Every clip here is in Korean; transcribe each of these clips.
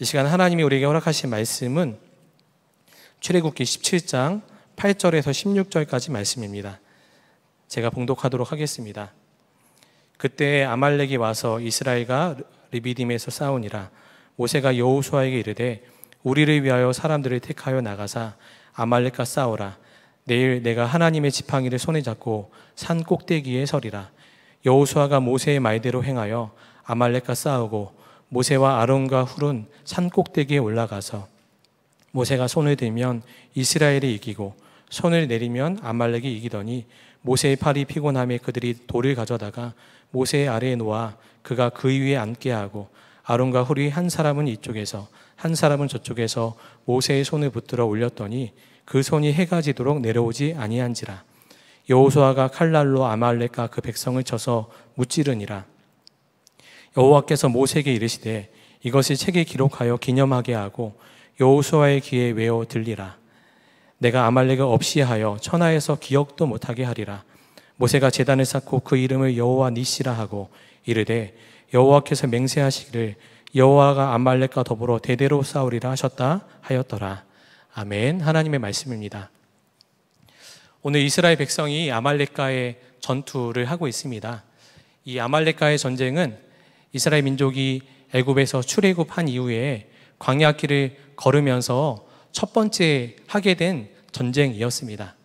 이 시간 하나님이 우리에게 허락하신 말씀은 출애굽기 17장 8절에서 16절까지 말씀입니다. 제가 봉독하도록 하겠습니다. 그때 아말렉이 와서 이스라엘과 르비딤에서 싸우니라 모세가 여호수아에게 이르되 우리를 위하여 사람들을 택하여 나가사 아말렉과 싸우라 내일 내가 하나님의 지팡이를 손에 잡고 산 꼭대기에 서리라 여호수아가 모세의 말대로 행하여 아말렉과 싸우고 모세와 아론과 훌은 산 꼭대기에 올라가서 모세가 손을 들면 이스라엘이 이기고 손을 내리면 아말렉이 이기더니 모세의 팔이 피곤함에 그들이 돌을 가져다가 모세의 아래에 놓아 그가 그 위에 앉게 하고 아론과 훌이 한 사람은 이쪽에서 한 사람은 저쪽에서 모세의 손을 붙들어 올렸더니 그 손이 해가 지도록 내려오지 아니한지라 여호수아가 칼날로 아말렉과 그 백성을 쳐서 무찌르니라 여호와께서 모세에게 이르시되 이것이 책에 기록하여 기념하게 하고 여호수아의 귀에 외워 들리라. 내가 아말렉을 없이 하여 천하에서 기억도 못하게 하리라. 모세가 제단을 쌓고 그 이름을 여호와 니시라 하고 이르되 여호와께서 맹세하시기를 여호와가 아말렉과 더불어 대대로 싸우리라 하셨다 하였더라. 아멘. 하나님의 말씀입니다. 오늘 이스라엘 백성이 아말렉과의 전투를 하고 있습니다. 이 아말렉과의 전쟁은 이스라엘 민족이 애굽에서 출애굽한 이후에 광야 길을 걸으면서 첫 번째 하게 된 전쟁이었습니다.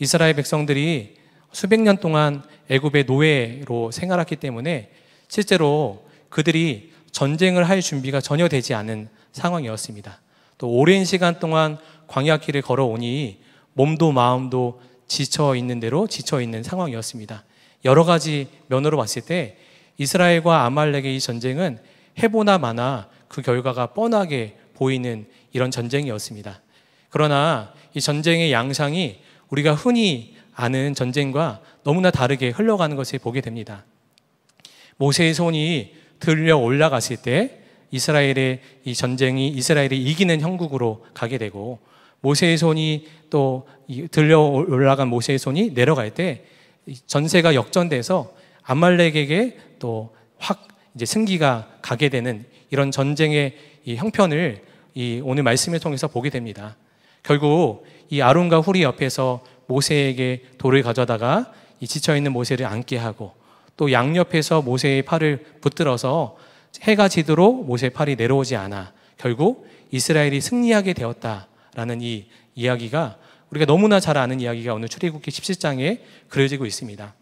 이스라엘 백성들이 수백 년 동안 애굽의 노예로 생활했기 때문에 실제로 그들이 전쟁을 할 준비가 전혀 되지 않은 상황이었습니다. 또 오랜 시간 동안 광야 길을 걸어오니 몸도 마음도 지쳐 있는 대로 지쳐 있는 상황이었습니다. 여러 가지 면으로 봤을 때 이스라엘과 아말렉의 이 전쟁은 해보나 마나 그 결과가 뻔하게 보이는 이런 전쟁이었습니다. 그러나 이 전쟁의 양상이 우리가 흔히 아는 전쟁과 너무나 다르게 흘러가는 것을 보게 됩니다. 모세의 손이 들려 올라갔을 때 이스라엘의 이 전쟁이 이스라엘이 이기는 형국으로 가게 되고 모세의 손이 또 들려 올라간 모세의 손이 내려갈 때 전세가 역전돼서 암말렉에게또확 이제 승기가 가게 되는 이런 전쟁의 이 형편을 이 오늘 말씀을 통해서 보게 됩니다. 결국 이 아론과 후리 옆에서 모세에게 돌을 가져다가 이 지쳐 있는 모세를 앉게 하고 또 양옆에서 모세의 팔을 붙들어서 해가 지도록 모세의 팔이 내려오지 않아 결국 이스라엘이 승리하게 되었다라는 이 이야기가 우리가 너무나 잘 아는 이야기가 오늘 출애굽기 17장에 그려지고 있습니다.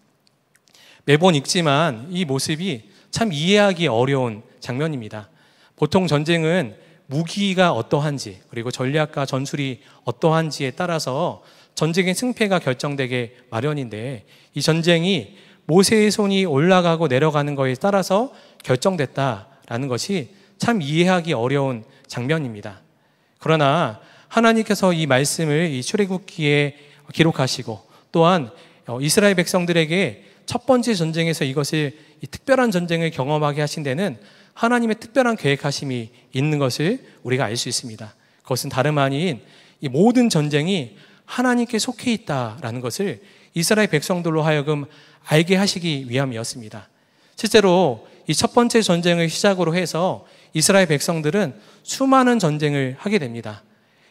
매번 읽지만 이 모습이 참 이해하기 어려운 장면입니다. 보통 전쟁은 무기가 어떠한지 그리고 전략과 전술이 어떠한지에 따라서 전쟁의 승패가 결정되게 마련인데 이 전쟁이 모세의 손이 올라가고 내려가는 것에 따라서 결정됐다라는 것이 참 이해하기 어려운 장면입니다. 그러나 하나님께서 이 말씀을 이 출애굽기에 기록하시고 또한 어, 이스라엘 백성들에게 첫 번째 전쟁에서 이것을 이 특별한 전쟁을 경험하게 하신 데는 하나님의 특별한 계획하심이 있는 것을 우리가 알 수 있습니다. 그것은 다름 아닌 이 모든 전쟁이 하나님께 속해 있다라는 것을 이스라엘 백성들로 하여금 알게 하시기 위함이었습니다. 실제로 이 첫 번째 전쟁을 시작으로 해서 이스라엘 백성들은 수많은 전쟁을 하게 됩니다.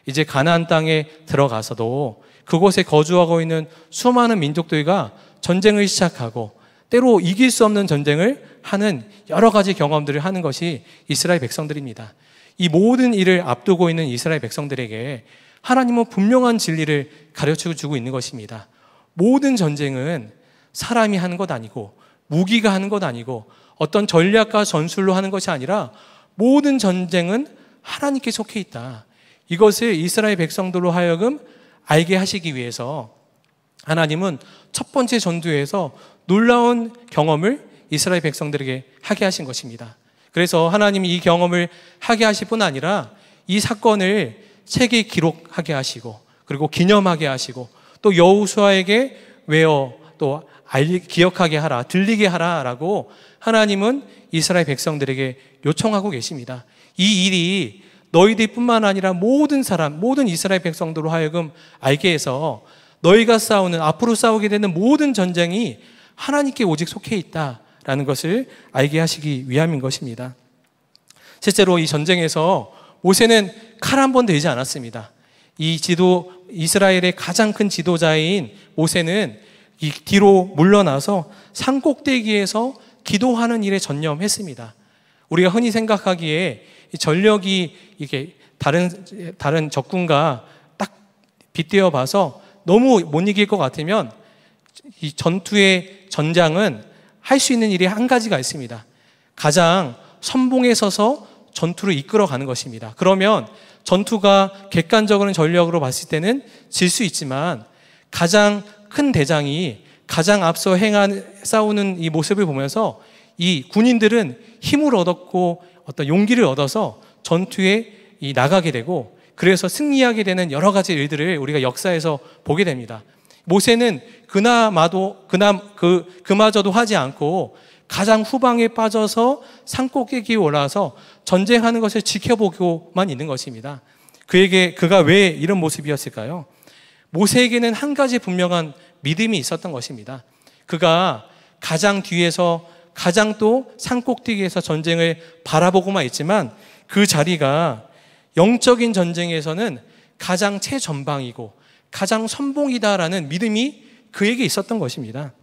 이제 가나안 땅에 들어가서도 그곳에 거주하고 있는 수많은 민족들과 전쟁을 시작하고 때로 이길 수 없는 전쟁을 하는 여러 가지 경험들을 하는 것이 이스라엘 백성들입니다. 이 모든 일을 앞두고 있는 이스라엘 백성들에게 하나님은 분명한 진리를 가르쳐 주고 있는 것입니다. 모든 전쟁은 사람이 하는 것 아니고 무기가 하는 것 아니고 어떤 전략과 전술로 하는 것이 아니라 모든 전쟁은 하나님께 속해 있다. 이것을 이스라엘 백성들로 하여금 알게 하시기 위해서 하나님은 첫 번째 전두에서 놀라운 경험을 이스라엘 백성들에게 하게 하신 것입니다. 그래서 하나님이 이 경험을 하게 하실 뿐 아니라 이 사건을 책에 기록하게 하시고 그리고 기념하게 하시고 또 여우수아에게 외워 또 알리, 기억하게 하라 들리게 하라라고 하나님은 이스라엘 백성들에게 요청하고 계십니다. 이 일이 너희들뿐만 아니라 모든 사람 모든 이스라엘 백성들로 하여금 알게 해서 너희가 싸우는 앞으로 싸우게 되는 모든 전쟁이 하나님께 오직 속해 있다라는 것을 알게 하시기 위함인 것입니다. 실제로 이 전쟁에서 모세는 칼 한번 되지 않았습니다. 이 지도 이스라엘의 가장 큰 지도자인 모세는 이 뒤로 물러나서 산 꼭대기에서 기도하는 일에 전념했습니다. 우리가 흔히 생각하기에 전력이 이게 다른 다른 적군과 딱 빗대어 봐서 너무 못 이길 것 같으면 이 전투의 전장은 할 수 있는 일이 한 가지가 있습니다. 가장 선봉에 서서 전투를 이끌어 가는 것입니다. 그러면 전투가 객관적인 전력으로 봤을 때는 질 수 있지만 가장 큰 대장이 가장 앞서 행한 싸우는 이 모습을 보면서 이 군인들은 힘을 얻었고 어떤 용기를 얻어서 전투에 나가게 되고 그래서 승리하게 되는 여러 가지 일들을 우리가 역사에서 보게 됩니다. 모세는 그나마도 그남 그 그마저도 하지 않고 가장 후방에 빠져서 산꼭대기올라서 전쟁하는 것을 지켜보고만 있는 것입니다. 그에게 그가 왜 이런 모습이었을까요? 모세에게는 한 가지 분명한 믿음이 있었던 것입니다. 그가 가장 뒤에서 가장 또 산꼭대기에서 전쟁을 바라보고만 있지만 그 자리가 영적인 전쟁에서는 가장 최전방이고 가장 선봉이다라는 믿음이 그에게 있었던 것입니다.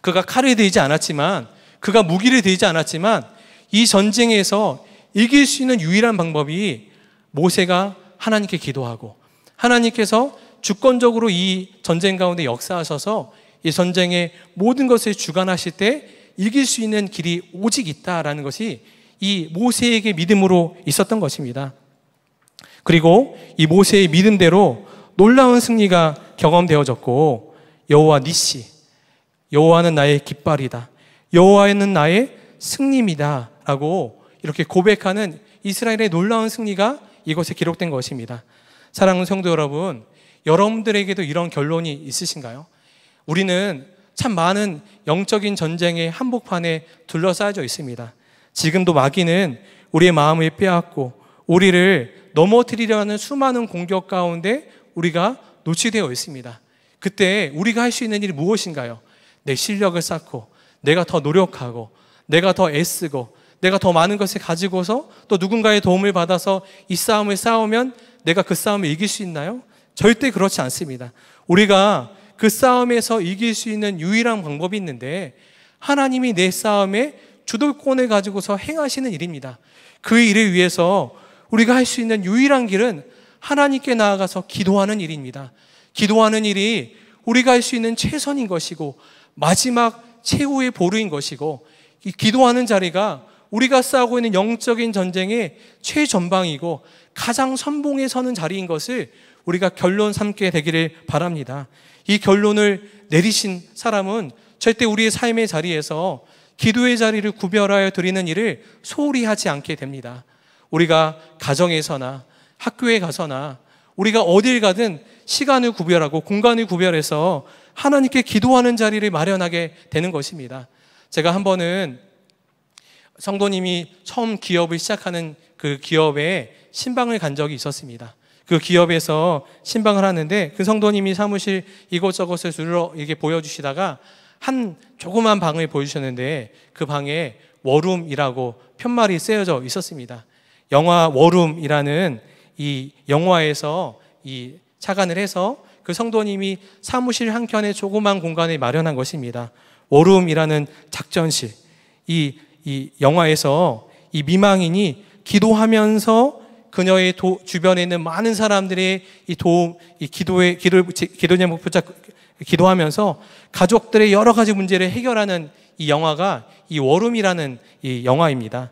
그가 칼을 들지 않았지만 그가 무기를 들지 않았지만 이 전쟁에서 이길 수 있는 유일한 방법이 모세가 하나님께 기도하고 하나님께서 주권적으로 이 전쟁 가운데 역사하셔서 이 전쟁의 모든 것을 주관하실 때 이길 수 있는 길이 오직 있다라는 것이 이 모세에게 믿음으로 있었던 것입니다. 그리고 이 모세의 믿음대로 놀라운 승리가 경험되어졌고 여호와 니시 여호와는 나의 깃발이다. 여호와는 나의 승리입니다. 라고 이렇게 고백하는 이스라엘의 놀라운 승리가 이곳에 기록된 것입니다. 사랑하는 성도 여러분, 여러분들에게도 이런 결론이 있으신가요? 우리는 참 많은 영적인 전쟁의 한복판에 둘러싸여 있습니다. 지금도 마귀는 우리의 마음을 빼앗고 우리를 넘어뜨리려는 수많은 공격 가운데 우리가 노치되어 있습니다. 그때 우리가 할 수 있는 일이 무엇인가요? 내 실력을 쌓고, 내가 더 노력하고, 내가 더 애쓰고, 내가 더 많은 것을 가지고서 또 누군가의 도움을 받아서 이 싸움을 싸우면 내가 그 싸움을 이길 수 있나요? 절대 그렇지 않습니다. 우리가 그 싸움에서 이길 수 있는 유일한 방법이 있는데 하나님이 내 싸움에 주도권을 가지고서 행하시는 일입니다. 그 일을 위해서 우리가 할 수 있는 유일한 길은 하나님께 나아가서 기도하는 일입니다. 기도하는 일이 우리가 할 수 있는 최선인 것이고 마지막 최후의 보루인 것이고 이 기도하는 자리가 우리가 싸우고 있는 영적인 전쟁의 최전방이고 가장 선봉에 서는 자리인 것을 우리가 결론 삼게 되기를 바랍니다. 이 결론을 내리신 사람은 절대 우리의 삶의 자리에서 기도의 자리를 구별하여 드리는 일을 소홀히 하지 않게 됩니다. 우리가 가정에서나 학교에 가서나 우리가 어딜 가든 시간을 구별하고 공간을 구별해서 하나님께 기도하는 자리를 마련하게 되는 것입니다. 제가 한 번은 성도님이 처음 기업을 시작하는 그 기업에 신방을 간 적이 있었습니다. 그 기업에서 신방을 하는데 그 성도님이 사무실 이것저것을 둘러 이게 보여주시다가 한 조그만 방을 보여주셨는데 그 방에 워룸이라고 편말이 쓰여져 있었습니다. 영화 워룸이라는 이 영화에서 이 착안을 해서 그 성도님이 사무실 한켠에 조그만 공간을 마련한 것입니다. 워룸이라는 작전실. 이, 이 영화에서 이 미망인이 기도하면서 그녀의 도, 주변에 있는 많은 사람들의 이 도움, 이 기도의, 기를, 기도 제목 붙잡, 기도하면서 가족들의 여러 가지 문제를 해결하는 이 영화가 이 워룸이라는 이 영화입니다.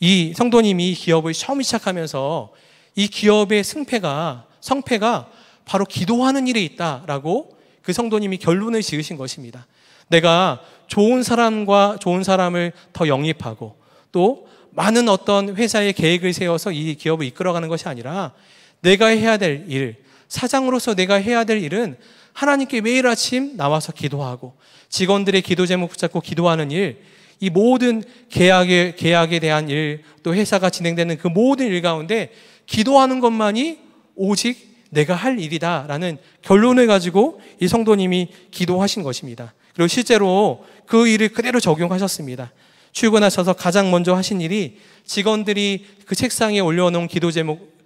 이 성도님이 기업을 처음 시작하면서 이 기업의 승패가 성패가 바로 기도하는 일에 있다라고 그 성도님이 결론을 지으신 것입니다. 내가 좋은 사람과 좋은 사람을 더 영입하고 또 많은 어떤 회사의 계획을 세워서 이 기업을 이끌어가는 것이 아니라 내가 해야 될 일, 사장으로서 내가 해야 될 일은 하나님께 매일 아침 나와서 기도하고 직원들의 기도 제목 붙잡고 기도하는 일, 이 모든 계약에, 계약에 대한 일, 또 회사가 진행되는 그 모든 일 가운데 기도하는 것만이 오직 내가 할 일이다라는 결론을 가지고 이 성도님이 기도하신 것입니다. 그리고 실제로 그 일을 그대로 적용하셨습니다. 출근하셔서 가장 먼저 하신 일이 직원들이 그 책상에 올려놓은 기도 제목,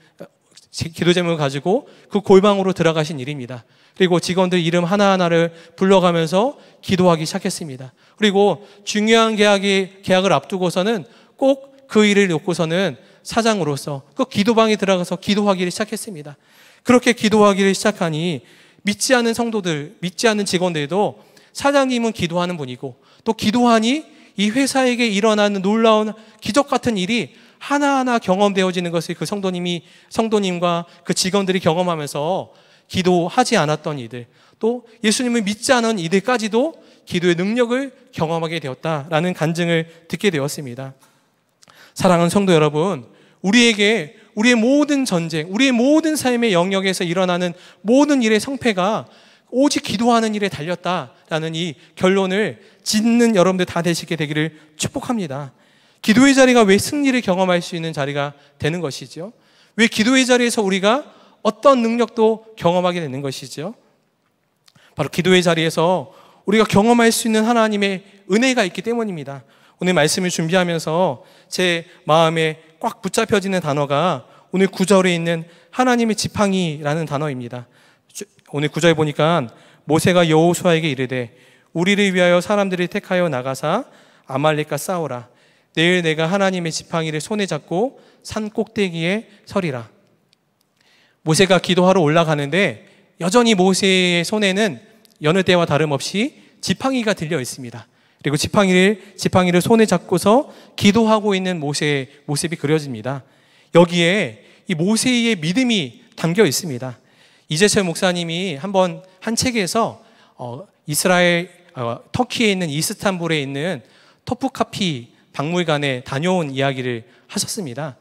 기도 제목을 가지고 그 골방으로 들어가신 일입니다. 그리고 직원들 이름 하나하나를 불러가면서 기도하기 시작했습니다. 그리고 중요한 계약이, 계약을 앞두고서는 꼭 그 일을 놓고서는 사장으로서 그 기도방에 들어가서 기도하기를 시작했습니다. 그렇게 기도하기를 시작하니 믿지 않은 성도들, 믿지 않은 직원들도 사장님은 기도하는 분이고 또 기도하니 이 회사에게 일어나는 놀라운 기적 같은 일이 하나하나 경험되어지는 것을 그 성도님이 성도님과 그 직원들이 경험하면서 기도하지 않았던 이들 또 예수님을 믿지 않은 이들까지도 기도의 능력을 경험하게 되었다라는 간증을 듣게 되었습니다. 사랑하는 성도 여러분, 우리에게 우리의 모든 전쟁, 우리의 모든 삶의 영역에서 일어나는 모든 일의 성패가 오직 기도하는 일에 달렸다라는 이 결론을 짓는 여러분들 다 되시게 되기를 축복합니다. 기도의 자리가 왜 승리를 경험할 수 있는 자리가 되는 것이죠? 왜 기도의 자리에서 우리가 어떤 능력도 경험하게 되는 것이죠? 바로 기도의 자리에서 우리가 경험할 수 있는 하나님의 은혜가 있기 때문입니다. 오늘 말씀을 준비하면서 제 마음에 꽉 붙잡혀지는 단어가 오늘 구절에 있는 하나님의 지팡이라는 단어입니다. 오늘 구절에 보니까 모세가 여호수아에게 이르되 우리를 위하여 사람들을 택하여 나가사 아말렉과 싸우라. 내일 내가 하나님의 지팡이를 손에 잡고 산 꼭대기에 서리라. 모세가 기도하러 올라가는데 여전히 모세의 손에는 여느 때와 다름없이 지팡이가 들려 있습니다. 그리고 지팡이를 지팡이를 손에 잡고서 기도하고 있는 모세의 모습이 그려집니다. 여기에 이 모세의 믿음이 담겨 있습니다. 이재철 목사님이 한번 한 책에서 어, 이스라엘 어, 터키에 있는 이스탄불에 있는 토프카피 박물관에 다녀온 이야기를 하셨습니다.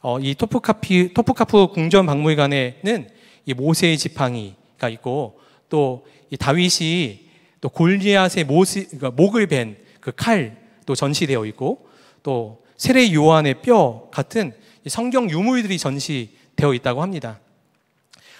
어, 이 토프카피 토프카프 궁전 박물관에는 이 모세의 지팡이가 있고 또이 다윗이 또 골리앗의 모시, 그러니까 목을 벤그 칼도 전시되어 있고 또 세례 요한의 뼈 같은 성경 유물들이 전시되어 있다고 합니다.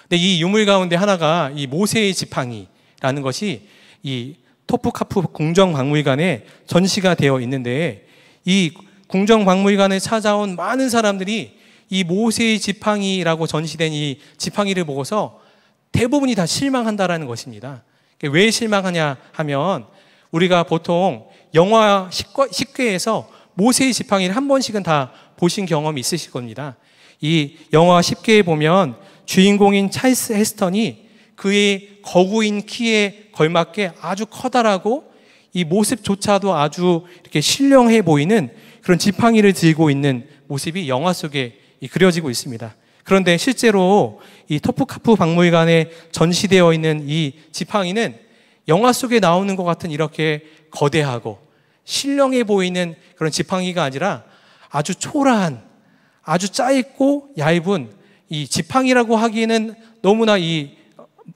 근데 이 유물 가운데 하나가 이 모세의 지팡이라는 것이 이 토프카프 궁정박물관에 전시가 되어 있는데 이 궁정박물관에 찾아온 많은 사람들이 이 모세의 지팡이라고 전시된 이 지팡이를 보고서 대부분이 다 실망한다라는 것입니다. 그러니까 왜 실망하냐 하면 우리가 보통 영화 십계에서 모세의 지팡이를 한 번씩은 다 보신 경험이 있으실 겁니다. 이 영화 10개에 보면 주인공인 찰스 헤스턴이 그의 거구인 키에 걸맞게 아주 커다라고 이 모습조차도 아주 이렇게 신령해 보이는 그런 지팡이를 들고 있는 모습이 영화 속에 그려지고 있습니다. 그런데 실제로 이 터프카프 박물관에 전시되어 있는 이 지팡이는 영화 속에 나오는 것 같은 이렇게 거대하고 신령해 보이는 그런 지팡이가 아니라 아주 초라한 아주 짧고 얇은 이 지팡이라고 하기에는 너무나 이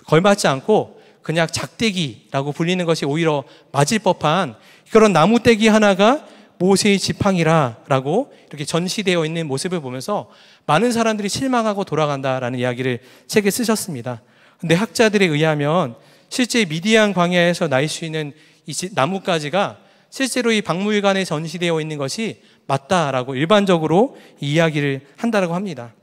걸맞지 않고 그냥 작대기라고 불리는 것이 오히려 맞을 법한 그런 나무대기 하나가 모세의 지팡이라라고 이렇게 전시되어 있는 모습을 보면서 많은 사람들이 실망하고 돌아간다라는 이야기를 책에 쓰셨습니다. 근데 학자들에 의하면 실제 미디안 광야에서 날 수 있는 이 나뭇가지가 실제로 이 박물관에 전시되어 있는 것이 맞다라고 일반적으로 이야기를 한다라고 합니다.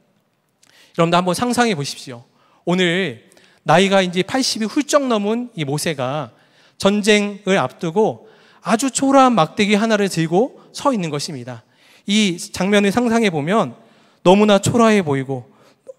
여러분들 한번 상상해 보십시오. 오늘 나이가 이제 80이 훌쩍 넘은 이 모세가 전쟁을 앞두고 아주 초라한 막대기 하나를 들고 서 있는 것입니다. 이 장면을 상상해 보면 너무나 초라해 보이고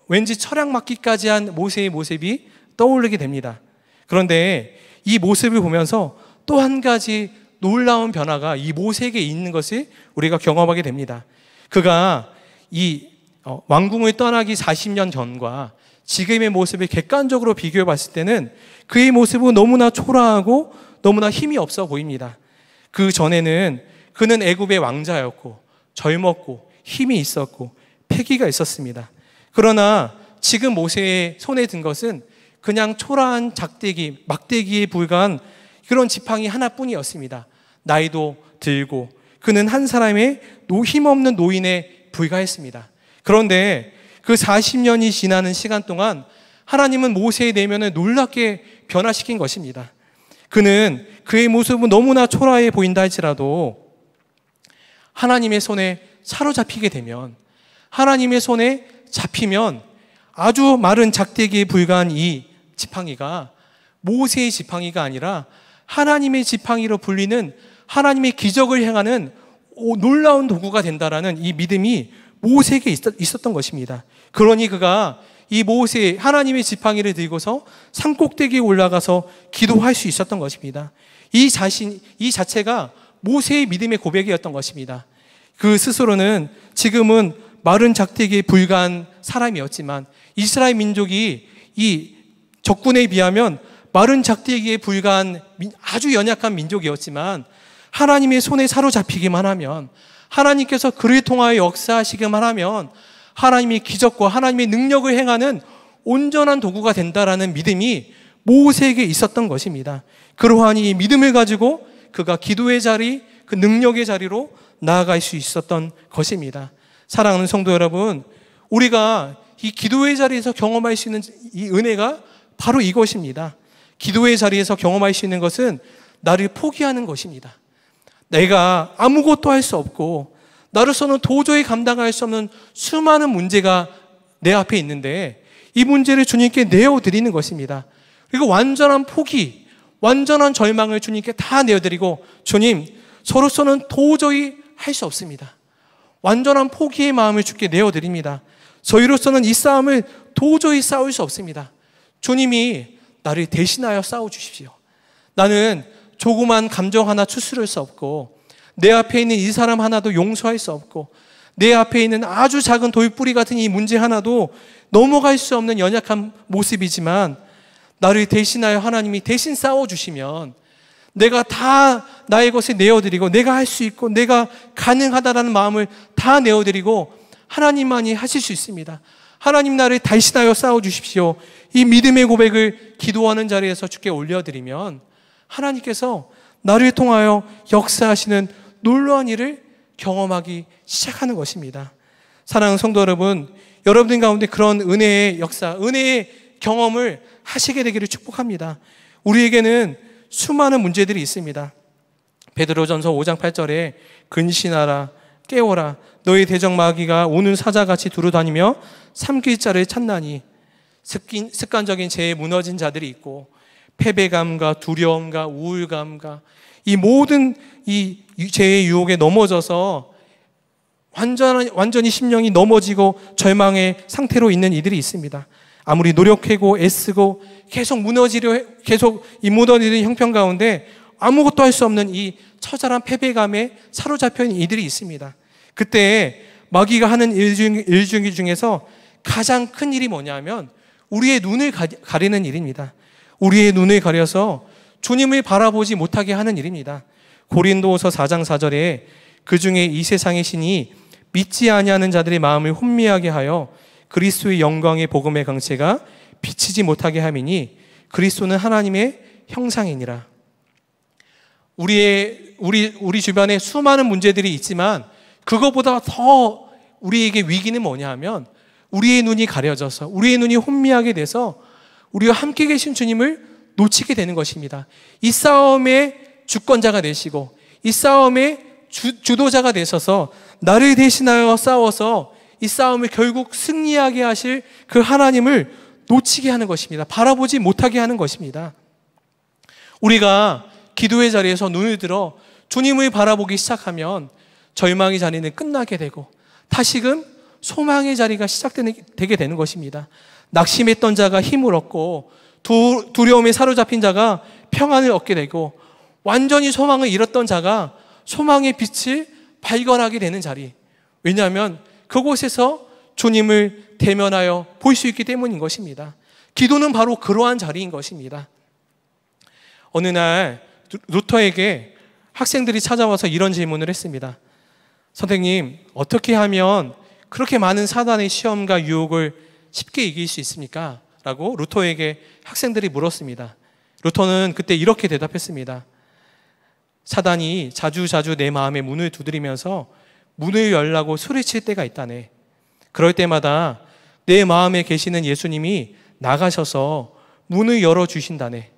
왠지 철학 맞기까지 한 모세의 모습이 떠오르게 됩니다. 그런데 이 모습을 보면서 또 한 가지 놀라운 변화가 이 모세에게 있는 것을 우리가 경험하게 됩니다. 그가 이 어, 왕궁을 떠나기 40년 전과 지금의 모습을 객관적으로 비교해 봤을 때는 그의 모습은 너무나 초라하고 너무나 힘이 없어 보입니다. 그 전에는 그는 애굽의 왕자였고 젊었고 힘이 있었고 패기가 있었습니다. 그러나 지금 모세의 손에 든 것은 그냥 초라한 작대기, 막대기에 불과한 그런 지팡이 하나뿐이었습니다. 나이도 들고 그는 한 사람의 힘없는 노인에 불과했습니다. 그런데 그 40년이 지나는 시간 동안 하나님은 모세의 내면을 놀랍게 변화시킨 것입니다. 그는 그의 모습은 너무나 초라해 보인다 할지라도 하나님의 손에 사로잡히게 되면 하나님의 손에 잡히면 아주 마른 작대기에 불과한 이 지팡이가 모세의 지팡이가 아니라 하나님의 지팡이로 불리는 하나님의 기적을 행하는 놀라운 도구가 된다라는 이 믿음이 모세에게 있었던 것입니다. 그러니 그가 이 모세 하나님의 지팡이를 들고서 산꼭대기에 올라가서 기도할 수 있었던 것입니다. 이 자신, 이 자체가 모세의 믿음의 고백이었던 것입니다. 그 스스로는 지금은 마른 작대기에 불과한 사람이었지만 이스라엘 민족이 이 적군에 비하면 마른 작대기에 불과한 아주 연약한 민족이었지만 하나님의 손에 사로잡히기만 하면 하나님께서 그를 통하여 역사하시기만 하면 하나님의 기적과 하나님의 능력을 행하는 온전한 도구가 된다라는 믿음이 모세에게 있었던 것입니다. 그러한 이 믿음을 가지고 그가 기도의 자리, 그 능력의 자리로 나아갈 수 있었던 것입니다. 사랑하는 성도 여러분, 우리가 이 기도의 자리에서 경험할 수 있는 이 은혜가 바로 이것입니다. 기도의 자리에서 경험할 수 있는 것은 나를 포기하는 것입니다. 내가 아무것도 할 수 없고 나로서는 도저히 감당할 수 없는 수많은 문제가 내 앞에 있는데 이 문제를 주님께 내어드리는 것입니다. 그리고 완전한 포기, 완전한 절망을 주님께 다 내어드리고 주님, 저로서는 도저히 할 수 없습니다. 완전한 포기의 마음을 주께 내어드립니다. 저희로서는 이 싸움을 도저히 싸울 수 없습니다. 주님이 나를 대신하여 싸워주십시오. 나는 조그만 감정 하나 추스를 수 없고 내 앞에 있는 이 사람 하나도 용서할 수 없고 내 앞에 있는 아주 작은 돌뿌리 같은 이 문제 하나도 넘어갈 수 없는 연약한 모습이지만 나를 대신하여 하나님이 대신 싸워주시면 내가 다 나의 것에 내어드리고 내가 할 수 있고 내가 가능하다라는 마음을 다 내어드리고 하나님만이 하실 수 있습니다. 하나님 나를 대신하여 싸워주십시오. 이 믿음의 고백을 기도하는 자리에서 주께 올려드리면 하나님께서 나를 통하여 역사하시는 놀라운 일을 경험하기 시작하는 것입니다. 사랑하는 성도 여러분, 여러분들 가운데 그런 은혜의 역사, 은혜의 경험을 하시게 되기를 축복합니다. 우리에게는 수많은 문제들이 있습니다. 베드로전서 5장 8절에 근신하라 깨워라 너희 대적 마귀가 오는 사자같이 두루다니며 삼킬 자를 찾나니 습긴, 습관적인 죄에 무너진 자들이 있고 패배감과 두려움과 우울감과 이 모든 이 죄의 유혹에 넘어져서 완전, 완전히 심령이 넘어지고 절망의 상태로 있는 이들이 있습니다. 아무리 노력하고 애쓰고 계속 무너지려 계속 이 무너지는 형편 가운데 아무것도 할 수 없는 이 처절한 패배감에 사로잡혀 있는 이들이 있습니다. 그때 마귀가 하는 일, 중, 일 중에서 가장 큰 일이 뭐냐면 우리의 눈을 가리는 일입니다. 우리의 눈을 가려서 주님을 바라보지 못하게 하는 일입니다. 고린도서 4장 4절에 그 중에 이 세상의 신이 믿지 아니하는 자들의 마음을 혼미하게 하여 그리스도의 영광의 복음의 광채가 비치지 못하게 함이니 그리스도는 하나님의 형상이니라. 우리의 우리 우리 주변에 수많은 문제들이 있지만 그것보다더 우리에게 위기는 뭐냐 하면 우리의 눈이 가려져서 우리의 눈이 혼미하게 돼서 우리와 함께 계신 주님을 놓치게 되는 것입니다. 이 싸움의 주권자가 되시고 이 싸움의 주, 도자가 되셔서 나를 대신하여 싸워서 이 싸움을 결국 승리하게 하실 그 하나님을 놓치게 하는 것입니다. 바라보지 못하게 하는 것입니다. 우리가 기도의 자리에서 눈을 들어 주님을 바라보기 시작하면 절망의 자리는 끝나게 되고 다시금 소망의 자리가 시작되게 되는 것입니다. 낙심했던 자가 힘을 얻고 두, 두려움에 사로잡힌 자가 평안을 얻게 되고 완전히 소망을 잃었던 자가 소망의 빛을 발견하게 되는 자리. 왜냐하면 그곳에서 주님을 대면하여 볼 수 있기 때문인 것입니다. 기도는 바로 그러한 자리인 것입니다. 어느 날 루터에게 학생들이 찾아와서 이런 질문을 했습니다. 선생님, 어떻게 하면 그렇게 많은 사단의 시험과 유혹을 쉽게 이길 수 있습니까? 라고 루터에게 학생들이 물었습니다. 루터는 그때 이렇게 대답했습니다. 사단이 자주자주 내 마음의 문을 두드리면서 문을 열라고 소리칠 때가 있다네. 그럴 때마다 내 마음에 계시는 예수님이 나가셔서 문을 열어주신다네.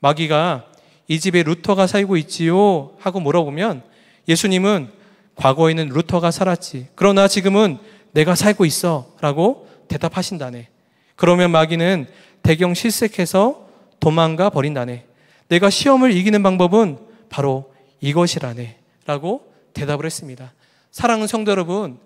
마귀가 이 집에 루터가 살고 있지요? 하고 물어보면 예수님은 과거에는 루터가 살았지. 그러나 지금은 내가 살고 있어. 라고 대답하신다네. 그러면 마귀는 대경 실색해서 도망가 버린다네. 내가 시험을 이기는 방법은 바로 이것이라네. 라고 대답을 했습니다. 사랑하는 성도 여러분,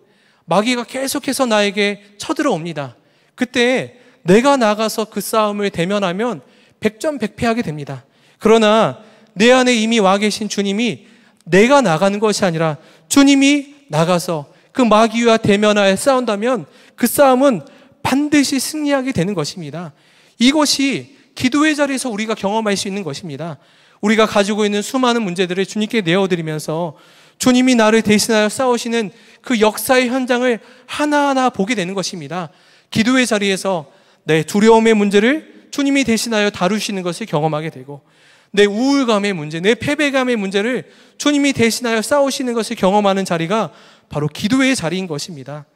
마귀가 계속해서 나에게 쳐들어옵니다. 그때 내가 나가서 그 싸움을 대면하면 백전백패하게 됩니다. 그러나 내 안에 이미 와 계신 주님이 내가 나가는 것이 아니라 주님이 나가서 그 마귀와 대면하여 싸운다면 그 싸움은 반드시 승리하게 되는 것입니다. 이것이 기도의 자리에서 우리가 경험할 수 있는 것입니다. 우리가 가지고 있는 수많은 문제들을 주님께 내어드리면서 주님이 나를 대신하여 싸우시는 그 역사의 현장을 하나하나 보게 되는 것입니다. 기도의 자리에서 내 두려움의 문제를 주님이 대신하여 다루시는 것을 경험하게 되고 내 우울감의 문제, 내 패배감의 문제를 주님이 대신하여 싸우시는 것을 경험하는 자리가 바로 기도의 자리인 것입니다.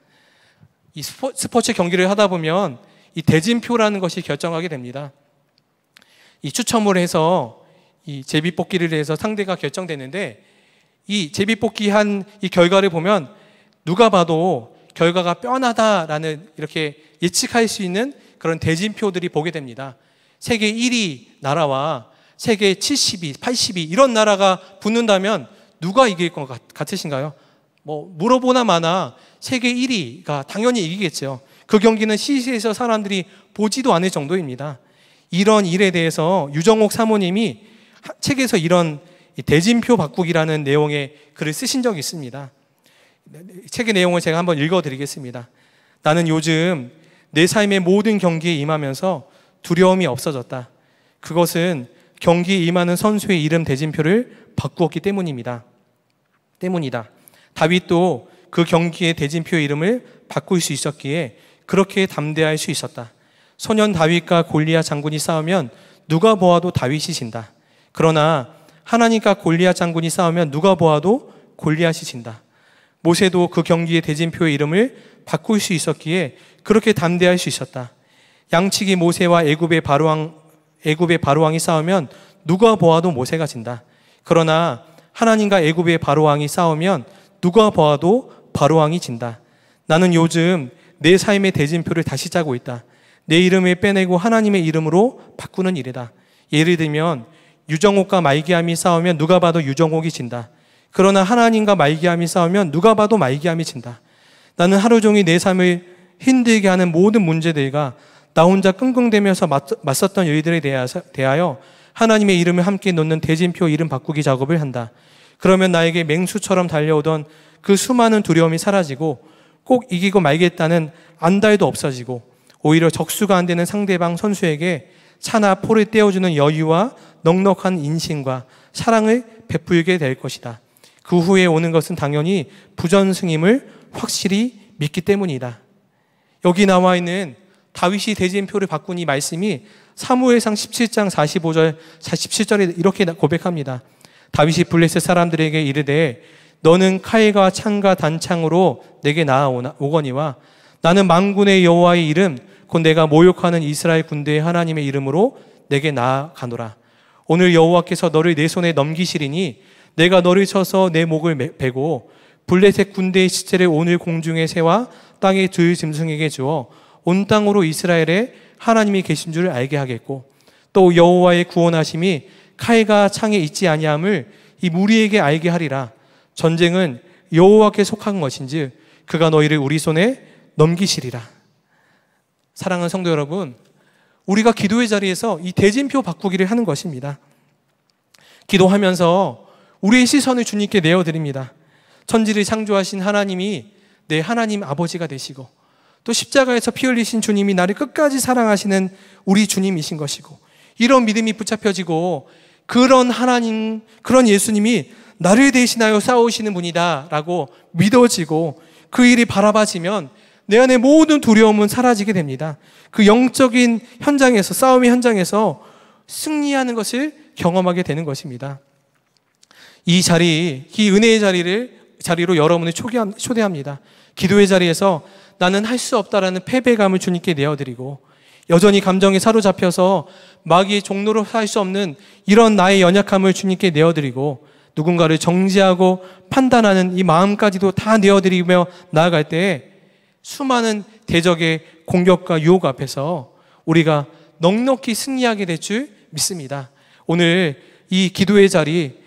이 스포, 츠 경기를 하다 보면 이 대진표라는 것이 결정하게 됩니다. 이 추첨을 해서 이 제비 뽑기를 해서 상대가 결정되는데 이 제비뽑기 한 이 결과를 보면 누가 봐도 결과가 뼈나다라는 이렇게 예측할 수 있는 그런 대진표들이 보게 됩니다. 세계 1위 나라와 세계 70위, 80위 이런 나라가 붙는다면 누가 이길 것 같으신가요? 뭐 물어보나 마나 세계 1위가 당연히 이기겠죠. 그 경기는 시시에서 사람들이 보지도 않을 정도입니다. 이런 일에 대해서 유정옥 사모님이 책에서 이런 대진표 바꾸기라는 내용의 글을 쓰신 적이 있습니다. 책의 내용을 제가 한번 읽어드리겠습니다. 나는 요즘 내 삶의 모든 경기에 임하면서 두려움이 없어졌다. 그것은 경기에 임하는 선수의 이름 대진표를 바꾸었기 때문입니다. 때문이다. 다윗도 그 경기의 대진표 이름을 바꿀 수 있었기에 그렇게 담대할 수 있었다. 소년 다윗과 골리아 장군이 싸우면 누가 보아도 다윗이 진다. 그러나 하나님과 골리앗 장군이 싸우면 누가 보아도 골리앗이 진다. 모세도 그 경기의 대진표의 이름을 바꿀 수 있었기에 그렇게 담대할 수 있었다. 양치기 모세와 애굽의 바로왕 애굽의 바로왕이 싸우면 누가 보아도 모세가 진다. 그러나 하나님과 애굽의 바로왕이 싸우면 누가 보아도 바로왕이 진다. 나는 요즘 내 삶의 대진표를 다시 짜고 있다. 내 이름을 빼내고 하나님의 이름으로 바꾸는 일이다. 예를 들면 유정옥과 말기암이 싸우면 누가 봐도 유정옥이 진다. 그러나 하나님과 말기암이 싸우면 누가 봐도 말기암이 진다. 나는 하루 종일 내 삶을 힘들게 하는 모든 문제들과 나 혼자 끙끙대면서 맞섰던 일들에 대하여 하나님의 이름을 함께 놓는 대진표 이름 바꾸기 작업을 한다. 그러면 나에게 맹수처럼 달려오던 그 수많은 두려움이 사라지고 꼭 이기고 말겠다는 안달도 없어지고 오히려 적수가 안 되는 상대방 선수에게 차나 포를 떼어주는 여유와 넉넉한 인신과 사랑을 베풀게 될 것이다. 그 후에 오는 것은 당연히 부전승임을 확실히 믿기 때문이다. 여기 나와 있는 다윗이 대진표를 바꾼 이 말씀이 사무엘상 17장 45절 47절에 이렇게 고백합니다. 다윗이 블레셋 사람들에게 이르되 너는 칼과 창과 단창으로 내게 나아오거니와 나는 망군의 여호와의 이름 곧 내가 모욕하는 이스라엘 군대의 하나님의 이름으로 내게 나아가노라. 오늘 여호와께서 너를 내 손에 넘기시리니 내가 너를 쳐서 내 목을 베고 블레셋 군대의 시체를 오늘 공중의 새와 땅의 들 짐승에게 주어 온 땅으로 이스라엘에 하나님이 계신 줄 알게 하겠고 또 여호와의 구원하심이 칼과 창에 있지 아니함을 이 무리에게 알게 하리라 전쟁은 여호와께 속한 것인지 그가 너희를 우리 손에 넘기시리라 사랑하는 성도 여러분 우리가 기도의 자리에서 이 대진표 바꾸기를 하는 것입니다. 기도하면서 우리의 시선을 주님께 내어드립니다. 천지를 창조하신 하나님이 내 하나님 아버지가 되시고 또 십자가에서 피 흘리신 주님이 나를 끝까지 사랑하시는 우리 주님이신 것이고 이런 믿음이 붙잡혀지고 그런 하나님, 그런 예수님이 나를 대신하여 싸우시는 분이다라고 믿어지고 그 일이 바라봐지면 내 안에 모든 두려움은 사라지게 됩니다. 그 영적인 현장에서, 싸움의 현장에서 승리하는 것을 경험하게 되는 것입니다. 이 자리, 이 은혜의 자리를, 자리로 여러분을 초대합니다. 기도의 자리에서 나는 할 수 없다라는 패배감을 주님께 내어드리고, 여전히 감정에 사로잡혀서 마귀의 종로로 살 수 없는 이런 나의 연약함을 주님께 내어드리고, 누군가를 정지하고 판단하는 이 마음까지도 다 내어드리며 나아갈 때에 수많은 대적의 공격과 유혹 앞에서 우리가 넉넉히 승리하게 될 줄 믿습니다. 오늘 이 기도의 자리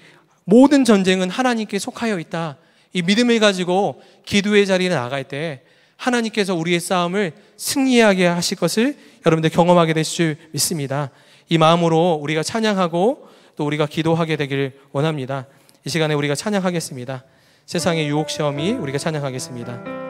모든 전쟁은 하나님께 속하여 있다. 이 믿음을 가지고 기도의 자리에 나갈 때 하나님께서 우리의 싸움을 승리하게 하실 것을 여러분들 경험하게 될 줄 믿습니다. 이 마음으로 우리가 찬양하고 또 우리가 기도하게 되길 원합니다. 이 시간에 우리가 찬양하겠습니다. 세상의 유혹 시험이 우리가 찬양하겠습니다.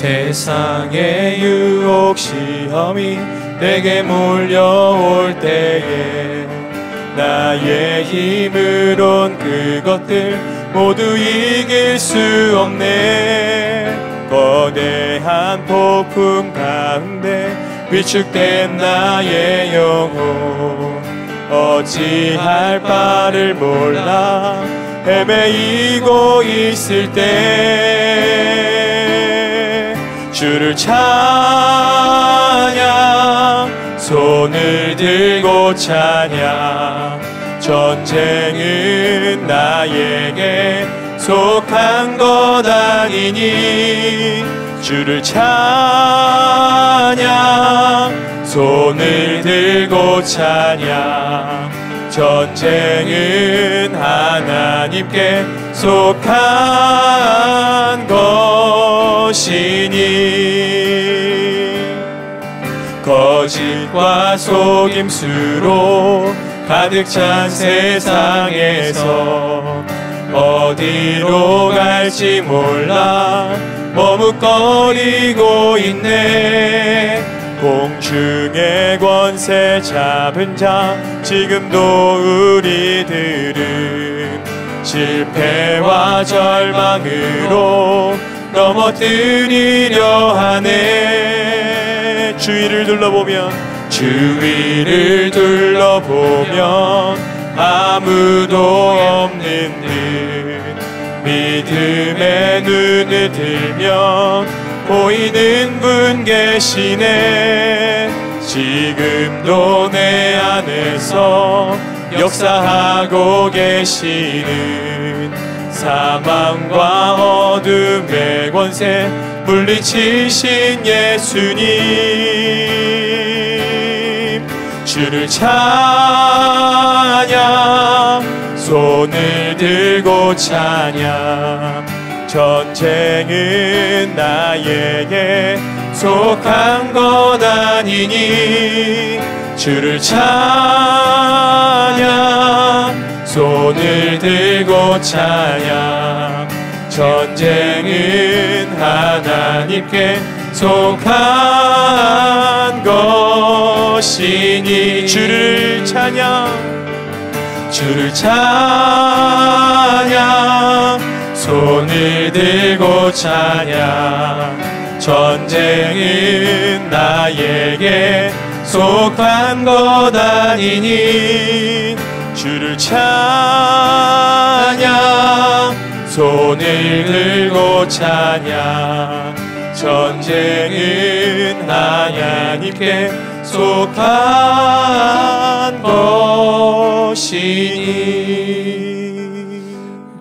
세상의 유혹 시험이 내게 몰려올 때에 나의 힘으론 그것들 모두 이길 수 없네 거대한 폭풍 가운데 위축된 나의 영혼 어찌할 바를 몰라 헤매이고 있을 때 주를 찬양 손을 들고 찬양 전쟁은 나에게 속한 것 아니니 주를 찬양 손을 들고 찬양 전쟁은 하나님께 속한 것 오이니 거짓과 속임수로 가득 찬 세상에서 어디로 갈지 몰라 머뭇거리고 있네 공중의 권세 잡은 자 지금도 우리들은 실패와 절망으로 넘어뜨리려 하네 주위를 둘러보면 주위를 둘러보면 아무도 없는 듯 믿음의 눈을 들면 보이는 분 계시네 지금도 내 안에서 역사하고 계시는 사망과 어둠의 권세 물리치신 예수님 주를 찬양 손을 들고 찬양 전쟁은 나에게 속한 것 아니니 주를 찬양 손을 들고 찬양 전쟁은 하나님께 속한 것이니 주를 찬양 주를 찬양 손을 들고 찬양 전쟁은 나에게 속한 것 아니니 주를 찬양 손을 들고 찬양 전쟁은 하나님께 속한 것이니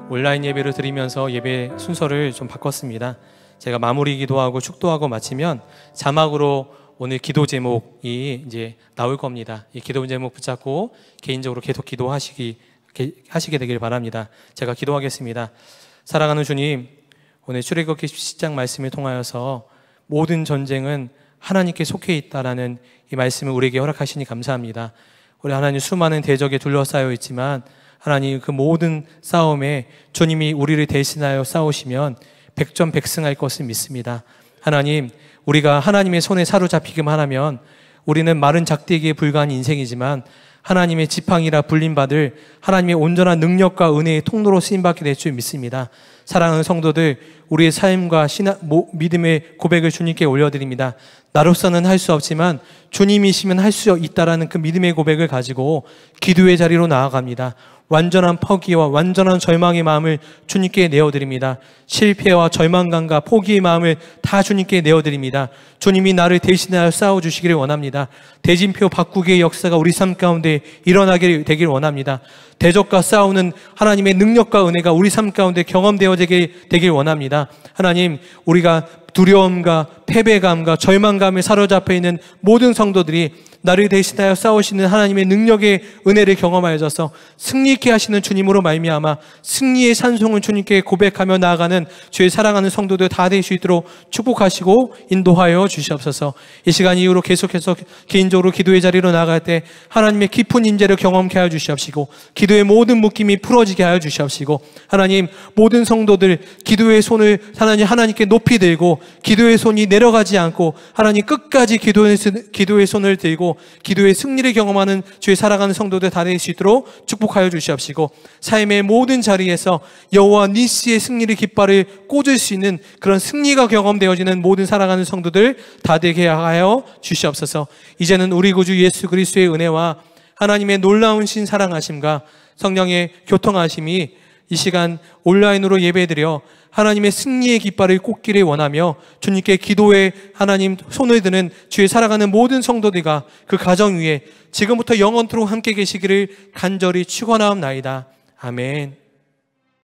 온라인 예배를 드리면서 예배 순서를 좀 바꿨습니다. 제가 마무리 기도하고 축도하고 마치면 자막으로 오늘 기도 제목이 이제 나올 겁니다. 이 기도 제목 붙잡고 개인적으로 계속 기도하시기 하시게 되길 바랍니다. 제가 기도하겠습니다. 사랑하는 주님, 오늘 출애굽기 17장 말씀을 통하여서 모든 전쟁은 하나님께 속해 있다라는 이 말씀을 우리에게 허락하시니 감사합니다. 우리 하나님 수많은 대적에 둘러싸여 있지만 하나님 그 모든 싸움에 주님이 우리를 대신하여 싸우시면 백전백승할 것을 믿습니다. 하나님, 우리가 하나님의 손에 사로잡히기만 하면 우리는 마른 작대기에 불과한 인생이지만 하나님의 지팡이라 불림받을 하나님의 온전한 능력과 은혜의 통로로 쓰임받게 될 줄 믿습니다. 사랑하는 성도들, 우리의 삶과 신하, 믿음의 고백을 주님께 올려드립니다. 나로서는 할 수 없지만 주님이시면 할 수 있다라는 그 믿음의 고백을 가지고 기도의 자리로 나아갑니다. 완전한 포기와 완전한 절망의 마음을 주님께 내어드립니다. 실패와 절망감과 포기의 마음을 다 주님께 내어드립니다. 주님이 나를 대신하여 싸워주시기를 원합니다. 대진표 바꾸기의 역사가 우리 삶 가운데 일어나게 되길 원합니다. 대적과 싸우는 하나님의 능력과 은혜가 우리 삶 가운데 경험되어 되길, 되길 원합니다. 하나님, 우리가 두려움과 패배감과 절망감에 사로잡혀 있는 모든 성도들이 나를 대신하여 싸우시는 하나님의 능력의 은혜를 경험하여져서 승리케 하시는 주님으로 말미암아 승리의 산송을 주님께 고백하며 나아가는 주의 사랑하는 성도들 다 될 수 있도록 축복하시고 인도하여 주시옵소서. 이 시간 이후로 계속해서 개인적으로 기도의 자리로 나아갈 때 하나님의 깊은 인재를 경험케 하여 주시옵시고 기도의 모든 묶임이 풀어지게 하여 주시옵시고 하나님 모든 성도들 기도의 손을 하나님 하나님께 높이 들고 기도의 손이 내 내려가지 않고 하나님 끝까지 기도의, 기도의 손을 들고 기도의 승리를 경험하는 주의 살아가는 성도들 다 될 수 있도록 축복하여 주시옵시고 삶의 모든 자리에서 여호와 니스의 승리를 깃발을 꽂을 수 있는 그런 승리가 경험되어지는 모든 살아가는 성도들 다 되게 하여 주시옵소서 이제는 우리 구주 예수 그리스도의 은혜와 하나님의 놀라운 신 사랑하심과 성령의 교통하심이 이 시간 온라인으로 예배드려 하나님의 승리의 깃발을 꽂기를 원하며 주님께 기도해 하나님 손을 드는 주의 살아가는 모든 성도들과 그 가정 위에 지금부터 영원토록 함께 계시기를 간절히 축원하옵나이다. 아멘.